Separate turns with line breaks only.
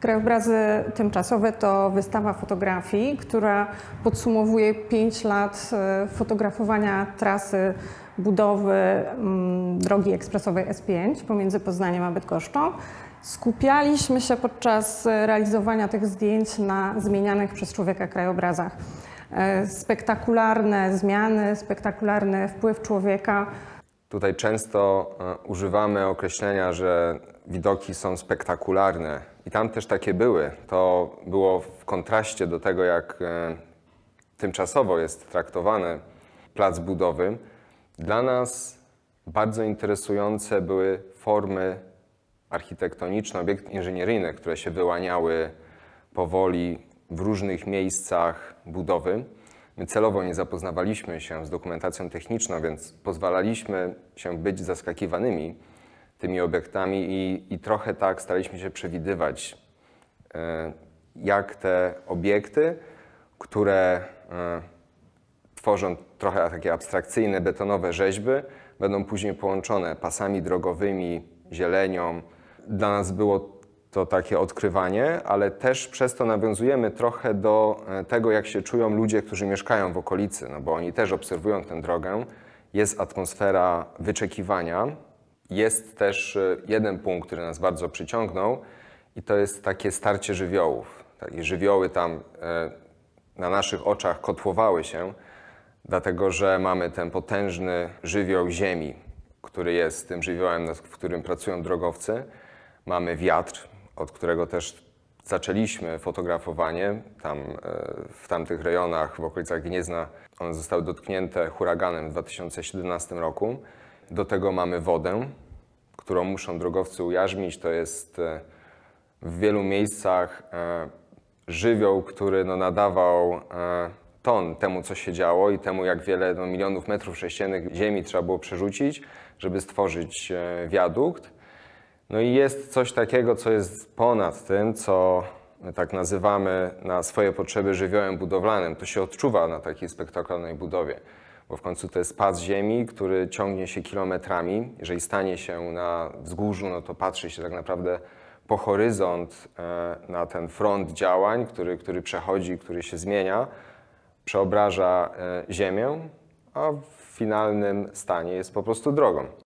Krajobrazy tymczasowe to wystawa fotografii, która podsumowuje 5 lat e, fotografowania trasy budowy mm, drogi ekspresowej S5 pomiędzy Poznaniem a Bydgoszczą. Skupialiśmy się podczas realizowania tych zdjęć na zmienianych przez człowieka krajobrazach. E, spektakularne zmiany, spektakularny wpływ człowieka.
Tutaj często e, używamy określenia, że widoki są spektakularne i tam też takie były. To było w kontraście do tego, jak e, tymczasowo jest traktowany plac budowy. Dla nas bardzo interesujące były formy architektoniczne, obiekty inżynieryjne, które się wyłaniały powoli w różnych miejscach budowy. My celowo nie zapoznawaliśmy się z dokumentacją techniczną, więc pozwalaliśmy się być zaskakiwanymi tymi obiektami i, i trochę tak staraliśmy się przewidywać, e, jak te obiekty, które e, tworzą trochę takie abstrakcyjne, betonowe rzeźby, będą później połączone pasami drogowymi, zielenią. Dla nas było to takie odkrywanie, ale też przez to nawiązujemy trochę do e, tego, jak się czują ludzie, którzy mieszkają w okolicy, no bo oni też obserwują tę drogę. Jest atmosfera wyczekiwania. Jest też e, jeden punkt, który nas bardzo przyciągnął i to jest takie starcie żywiołów. Takie żywioły tam e, na naszych oczach kotłowały się, dlatego że mamy ten potężny żywioł ziemi, który jest tym żywiołem, w którym pracują drogowcy. Mamy wiatr, od którego też zaczęliśmy fotografowanie tam e, w tamtych rejonach, w okolicach Gniezna. One zostały dotknięte huraganem w 2017 roku. Do tego mamy wodę, którą muszą drogowcy ujarzmić. To jest e, w wielu miejscach e, żywioł, który no, nadawał ton temu, co się działo i temu, jak wiele no, milionów metrów sześciennych ziemi trzeba było przerzucić, żeby stworzyć wiadukt. No i jest coś takiego, co jest ponad tym, co my tak nazywamy na swoje potrzeby żywiołem budowlanym. To się odczuwa na takiej spektakularnej budowie, bo w końcu to jest pas ziemi, który ciągnie się kilometrami. Jeżeli stanie się na wzgórzu, no to patrzy się tak naprawdę po horyzont e, na ten front działań, który, który przechodzi, który się zmienia, przeobraża e, ziemię, a w finalnym stanie jest po prostu drogą.